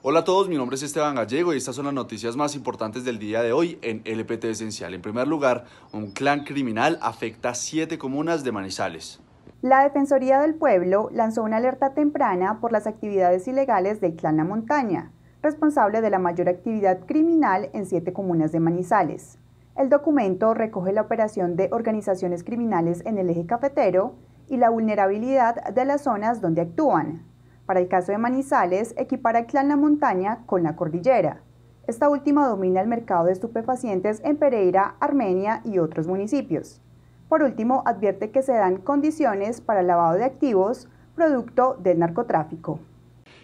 Hola a todos, mi nombre es Esteban Gallego y estas son las noticias más importantes del día de hoy en LPT Esencial. En primer lugar, un clan criminal afecta a siete comunas de Manizales. La Defensoría del Pueblo lanzó una alerta temprana por las actividades ilegales del clan La Montaña, responsable de la mayor actividad criminal en siete comunas de Manizales. El documento recoge la operación de organizaciones criminales en el eje cafetero y la vulnerabilidad de las zonas donde actúan, para el caso de Manizales, equipara el clan La Montaña con la Cordillera. Esta última domina el mercado de estupefacientes en Pereira, Armenia y otros municipios. Por último, advierte que se dan condiciones para el lavado de activos producto del narcotráfico.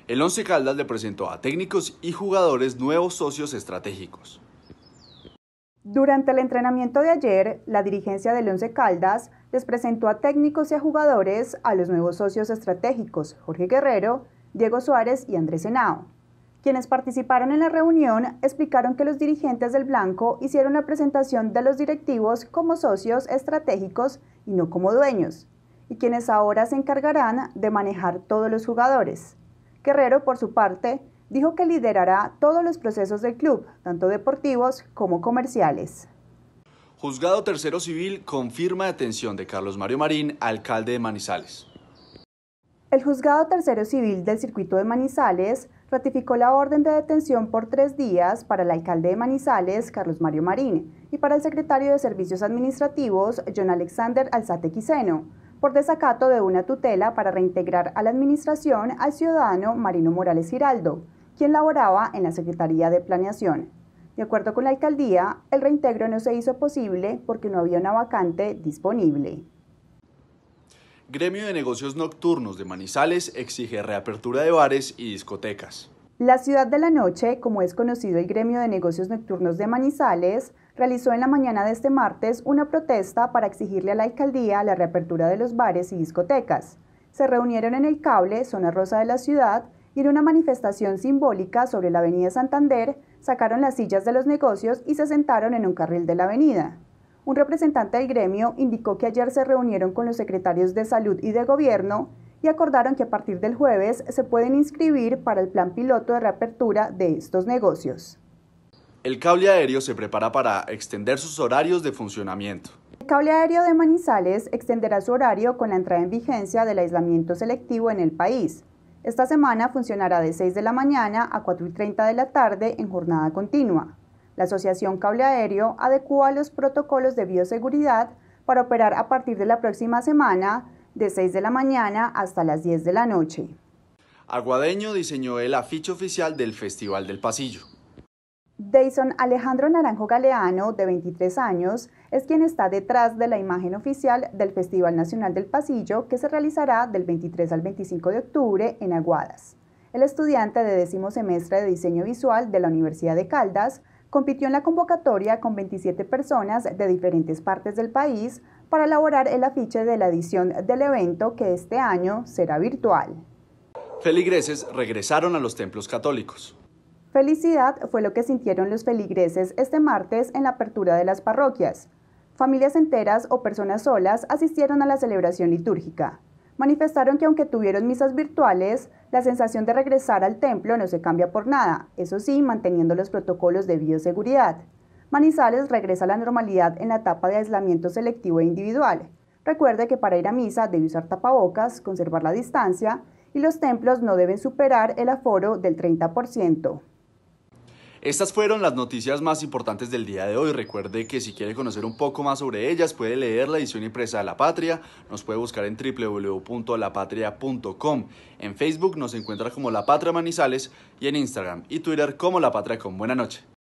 El Once Caldas le presentó a técnicos y jugadores nuevos socios estratégicos. Durante el entrenamiento de ayer, la dirigencia del Once Caldas les presentó a técnicos y a jugadores a los nuevos socios estratégicos Jorge Guerrero, Diego Suárez y Andrés Henao. Quienes participaron en la reunión explicaron que los dirigentes del Blanco hicieron la presentación de los directivos como socios estratégicos y no como dueños, y quienes ahora se encargarán de manejar todos los jugadores. Guerrero, por su parte, Dijo que liderará todos los procesos del club, tanto deportivos como comerciales. Juzgado Tercero Civil confirma detención de Carlos Mario Marín, alcalde de Manizales. El Juzgado Tercero Civil del Circuito de Manizales ratificó la orden de detención por tres días para el alcalde de Manizales, Carlos Mario Marín, y para el secretario de Servicios Administrativos, John Alexander Alzate Quiseno por desacato de una tutela para reintegrar a la administración al ciudadano Marino Morales Giraldo, quien laboraba en la Secretaría de Planeación. De acuerdo con la alcaldía, el reintegro no se hizo posible porque no había una vacante disponible. Gremio de Negocios Nocturnos de Manizales exige reapertura de bares y discotecas. La ciudad de la noche, como es conocido el Gremio de Negocios Nocturnos de Manizales, realizó en la mañana de este martes una protesta para exigirle a la alcaldía la reapertura de los bares y discotecas. Se reunieron en el cable, zona rosa de la ciudad, y en una manifestación simbólica sobre la avenida Santander, sacaron las sillas de los negocios y se sentaron en un carril de la avenida. Un representante del gremio indicó que ayer se reunieron con los secretarios de salud y de gobierno y acordaron que a partir del jueves se pueden inscribir para el plan piloto de reapertura de estos negocios el cable aéreo se prepara para extender sus horarios de funcionamiento. El cable aéreo de Manizales extenderá su horario con la entrada en vigencia del aislamiento selectivo en el país. Esta semana funcionará de 6 de la mañana a 4 y 30 de la tarde en jornada continua. La Asociación Cable Aéreo adecua los protocolos de bioseguridad para operar a partir de la próxima semana de 6 de la mañana hasta las 10 de la noche. Aguadeño diseñó el afiche oficial del Festival del Pasillo. Dayson Alejandro Naranjo Galeano, de 23 años, es quien está detrás de la imagen oficial del Festival Nacional del Pasillo que se realizará del 23 al 25 de octubre en Aguadas. El estudiante de décimo semestre de Diseño Visual de la Universidad de Caldas compitió en la convocatoria con 27 personas de diferentes partes del país para elaborar el afiche de la edición del evento que este año será virtual. Feligreses regresaron a los templos católicos. Felicidad fue lo que sintieron los feligreses este martes en la apertura de las parroquias. Familias enteras o personas solas asistieron a la celebración litúrgica. Manifestaron que aunque tuvieron misas virtuales, la sensación de regresar al templo no se cambia por nada, eso sí, manteniendo los protocolos de bioseguridad. Manizales regresa a la normalidad en la etapa de aislamiento selectivo e individual. Recuerde que para ir a misa debe usar tapabocas, conservar la distancia y los templos no deben superar el aforo del 30%. Estas fueron las noticias más importantes del día de hoy. Recuerde que si quiere conocer un poco más sobre ellas, puede leer la edición impresa de La Patria, nos puede buscar en www.lapatria.com. En Facebook nos encuentra como La Patria Manizales y en Instagram y Twitter como La Patria con Buena Noche.